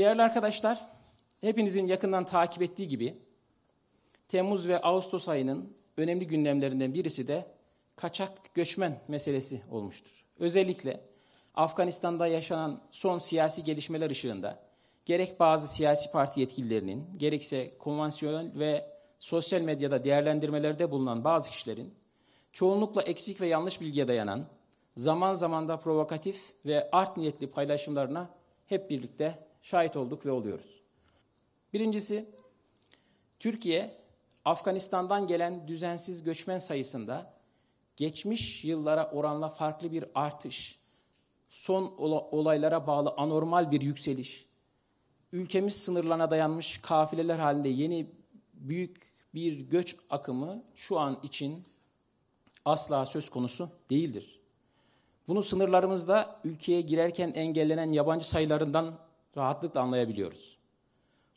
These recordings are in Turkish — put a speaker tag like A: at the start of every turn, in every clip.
A: Değerli arkadaşlar, hepinizin yakından takip ettiği gibi Temmuz ve Ağustos ayının önemli gündemlerinden birisi de kaçak göçmen meselesi olmuştur. Özellikle Afganistan'da yaşanan son siyasi gelişmeler ışığında gerek bazı siyasi parti yetkililerinin gerekse konvansiyonel ve sosyal medyada değerlendirmelerde bulunan bazı kişilerin çoğunlukla eksik ve yanlış bilgiye dayanan zaman zaman da provokatif ve art niyetli paylaşımlarına hep birlikte şahit olduk ve oluyoruz. Birincisi, Türkiye, Afganistan'dan gelen düzensiz göçmen sayısında geçmiş yıllara oranla farklı bir artış, son olaylara bağlı anormal bir yükseliş, ülkemiz sınırlarına dayanmış kafileler halinde yeni büyük bir göç akımı şu an için asla söz konusu değildir. Bunu sınırlarımızda ülkeye girerken engellenen yabancı sayılarından rahatlıkla anlayabiliyoruz.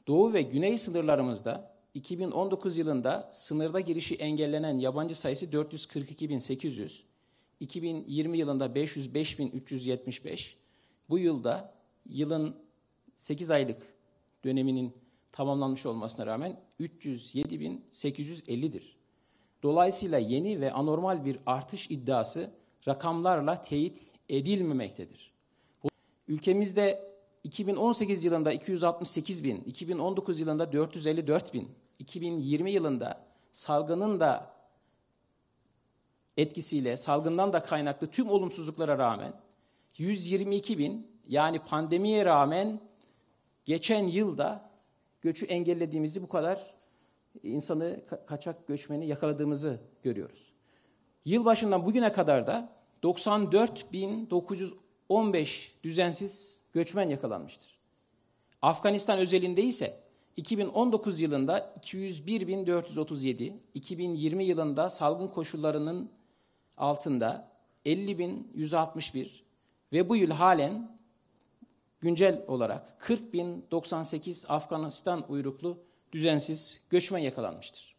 A: Doğu ve güney sınırlarımızda 2019 yılında sınırda girişi engellenen yabancı sayısı 442.800, 2020 yılında 505.375, bu yılda yılın 8 aylık döneminin tamamlanmış olmasına rağmen 307.850'dir. Dolayısıyla yeni ve anormal bir artış iddiası rakamlarla teyit edilmemektedir. Ülkemizde 2018 yılında 268 bin, 2019 yılında 454 bin, 2020 yılında salgının da etkisiyle, salgından da kaynaklı tüm olumsuzluklara rağmen 122 bin yani pandemiye rağmen geçen yılda göçü engellediğimizi bu kadar insanı kaçak göçmeni yakaladığımızı görüyoruz. Yılbaşından bugüne kadar da 94.915 düzensiz göçmen yakalanmıştır. Afganistan özelinde ise 2019 yılında 201.437, 2020 yılında salgın koşullarının altında 50.161 ve bu yıl halen güncel olarak 40.098 Afganistan uyruklu düzensiz göçmen yakalanmıştır.